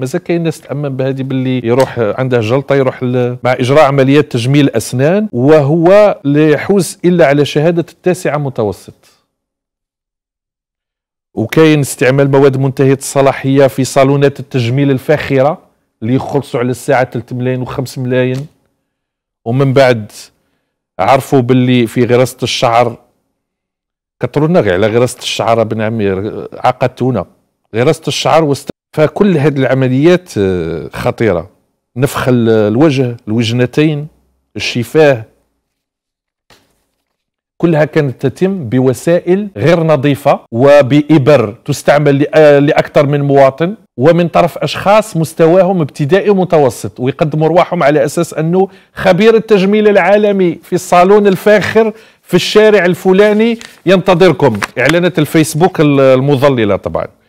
مازال كاين ناس تامن بهذه باللي يروح عنده جلطه يروح مع اجراء عمليات تجميل اسنان وهو لا يحوز الا على شهاده التاسعه متوسط وكاين استعمال مواد منتهيه الصلاحيه في صالونات التجميل الفاخره اللي يخلصوا على الساعه 3 ملايين و5 ملايين ومن بعد عرفوا باللي في غراسه الشعر كثروا لنا غير على غراسه الشعر بن عمي عقدتونا غراسه الشعر واست فكل هذه العمليات آه، خطيرة نفخ الوجه الوجنتين الشفاه كلها كانت تتم بوسائل غير نظيفة وبإبر تستعمل لأكثر من مواطن ومن طرف أشخاص مستواهم ابتدائي ومتوسط ويقدموا رواحهم على أساس أنه خبير التجميل العالمي في الصالون الفاخر في الشارع الفلاني ينتظركم إعلانات الفيسبوك المضللة طبعاً